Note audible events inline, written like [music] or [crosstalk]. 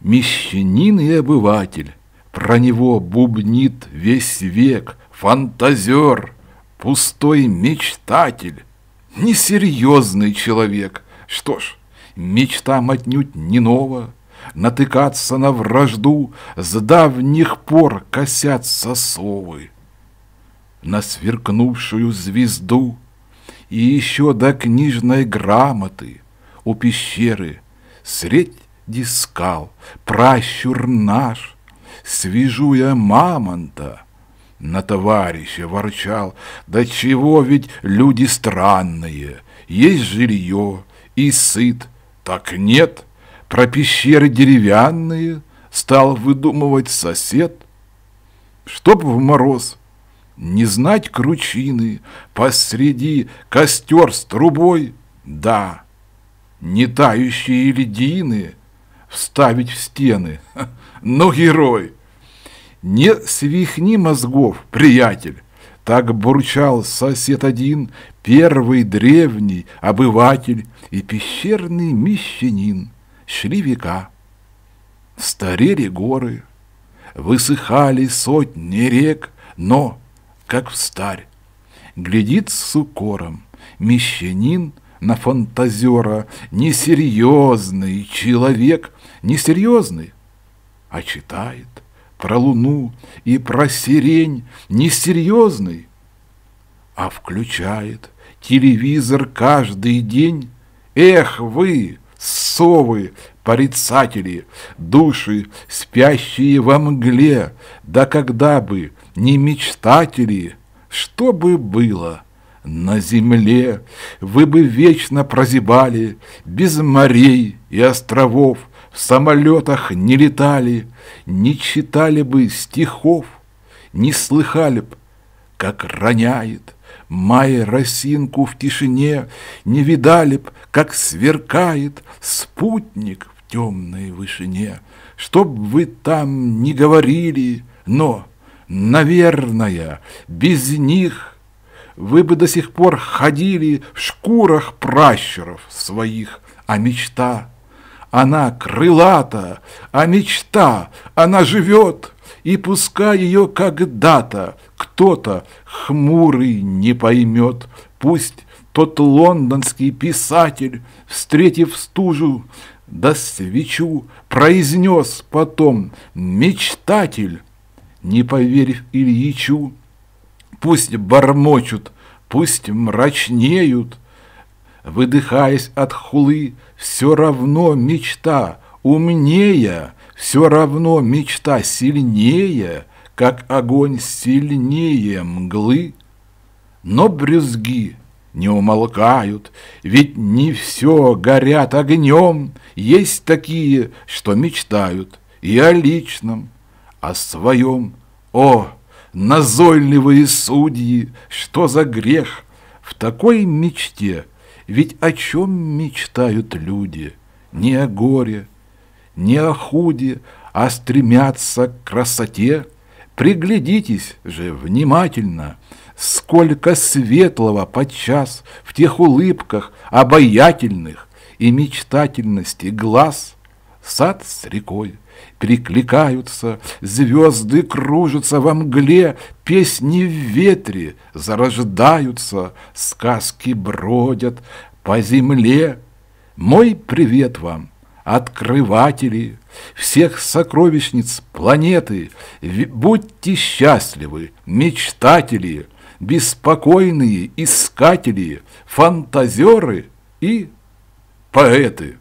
Мещанин и обыватель, про него бубнит весь век фантазер, пустой мечтатель, несерьезный человек. Что ж, мечтам отнюдь не ново, натыкаться на вражду, с давних пор косятся совы. На сверкнувшую звезду и еще до книжной грамоты у пещеры средь дискал, пращур наш, свяжу я мамонта. На товарища ворчал, да чего ведь люди странные, есть жилье и сыт, так нет, про пещеры деревянные стал выдумывать сосед. Чтоб в мороз не знать кручины посреди костер с трубой, да, не тающие льдины — вставить в стены. [laughs] Но герой! Не свихни мозгов, приятель! Так бурчал сосед один, первый древний обыватель и пещерный мещанин. Шли века, старели горы, высыхали сотни рек, но, как встарь, глядит с укором мещанин на фантазера, несерьезный человек, несерьезный, а читает про луну и про сирень, несерьезный, а включает телевизор каждый день. Эх вы, совы, порицатели, души, спящие во мгле, да когда бы не мечтатели, что бы было – на земле, Вы бы вечно прозябали, без морей и островов, В самолетах не летали, не читали бы стихов, Не слыхали б, как роняет Май росинку в тишине, Не видали б, как сверкает Спутник в темной вышине. Чтоб вы там не говорили, но, наверное, без них — вы бы до сих пор ходили в шкурах пращеров своих, а мечта, она крылата, а мечта, она живет, и пускай ее когда-то кто-то хмурый не поймет, пусть тот лондонский писатель, встретив стужу, да свечу, произнес потом «Мечтатель!» Не поверив Ильичу, Пусть бормочут, пусть мрачнеют, Выдыхаясь от хулы, все равно мечта умнее, все равно мечта сильнее, как огонь сильнее мглы. Но брюзги не умолкают, ведь не все горят огнем. Есть такие, что мечтают и о личном, о своем. О, назойливые судьи, что за грех? В такой мечте, ведь о чем мечтают люди? Не о горе, не о худе, а стремятся к красоте. Приглядитесь же внимательно, сколько светлого подчас в тех улыбках обаятельных и мечтательности глаз сад с рекой перекликаются, звезды кружатся во мгле, песни в ветре зарождаются, сказки бродят по земле. Мой привет вам, открыватели всех сокровищниц планеты, будьте счастливы, мечтатели, беспокойные искатели, фантазеры и поэты.